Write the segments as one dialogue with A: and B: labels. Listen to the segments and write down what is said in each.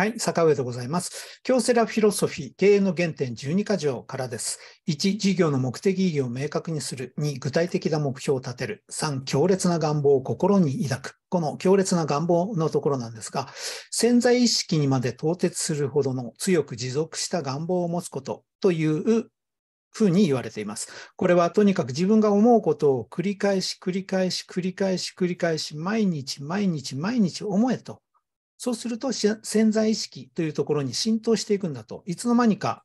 A: はい、坂上でございます。京セラフィロソフィー、経営の原点12か条からです。1、事業の目的意義を明確にする。2、具体的な目標を立てる。3、強烈な願望を心に抱く。この強烈な願望のところなんですが、潜在意識にまで到達するほどの強く持続した願望を持つことというふうに言われています。これはとにかく自分が思うことを繰り返し繰り返し繰り返し繰り返し毎日毎日毎日思えとそうすると潜在意識というところに浸透していくんだと、いつの間にか、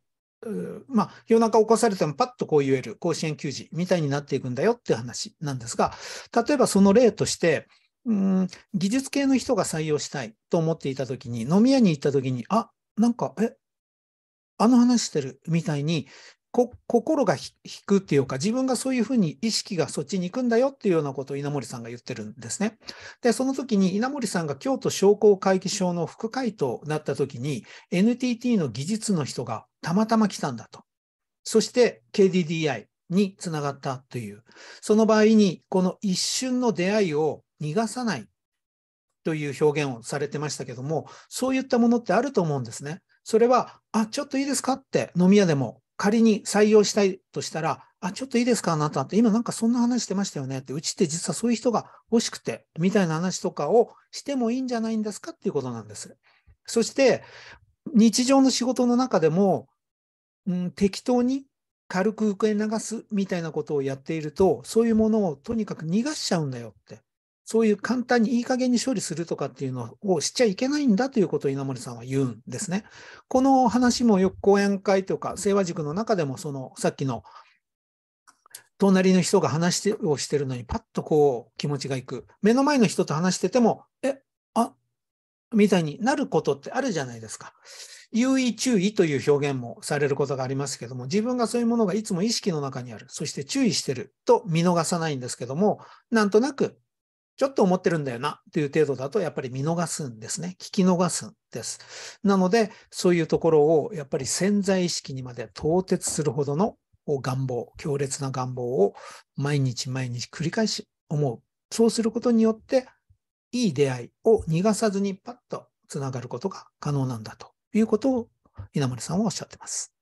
A: まあ、夜中起こされてもパッとこう言える甲子園球児みたいになっていくんだよっていう話なんですが、例えばその例として、うん技術系の人が採用したいと思っていた時に、飲み屋に行った時に、あ、なんか、え、あの話してるみたいに、心が引くっていうか、自分がそういうふうに意識がそっちに行くんだよっていうようなことを稲森さんが言ってるんですね。で、その時に稲森さんが京都商工会議所の副会となった時に、NTT の技術の人がたまたま来たんだと。そして KDDI につながったという。その場合に、この一瞬の出会いを逃がさないという表現をされてましたけども、そういったものってあると思うんですね。それは、あ、ちょっといいですかって飲み屋でも仮に採用したいとしたら、あ、ちょっといいですかあなたって、今なんかそんな話してましたよねって、うちって実はそういう人が欲しくて、みたいな話とかをしてもいいんじゃないんですかっていうことなんです。そして、日常の仕事の中でも、うん、適当に軽く受け流すみたいなことをやっていると、そういうものをとにかく逃がしちゃうんだよって。そういう簡単にいい加減に処理するとかっていうのをしちゃいけないんだということを稲森さんは言うんですね。この話もよく講演会とか、清和塾の中でも、そのさっきの隣の人が話をしてるのにパッとこう気持ちがいく。目の前の人と話してても、え、あ、みたいになることってあるじゃないですか。優位注意という表現もされることがありますけども、自分がそういうものがいつも意識の中にある、そして注意してると見逃さないんですけども、なんとなくちょっと思ってるんだよなという程度だとやっぱり見逃すんですね。聞き逃すんです。なので、そういうところをやっぱり潜在意識にまで到達するほどの願望、強烈な願望を毎日毎日繰り返し思う。そうすることによって、いい出会いを逃がさずにパッとつながることが可能なんだということを稲森さんはおっしゃってます。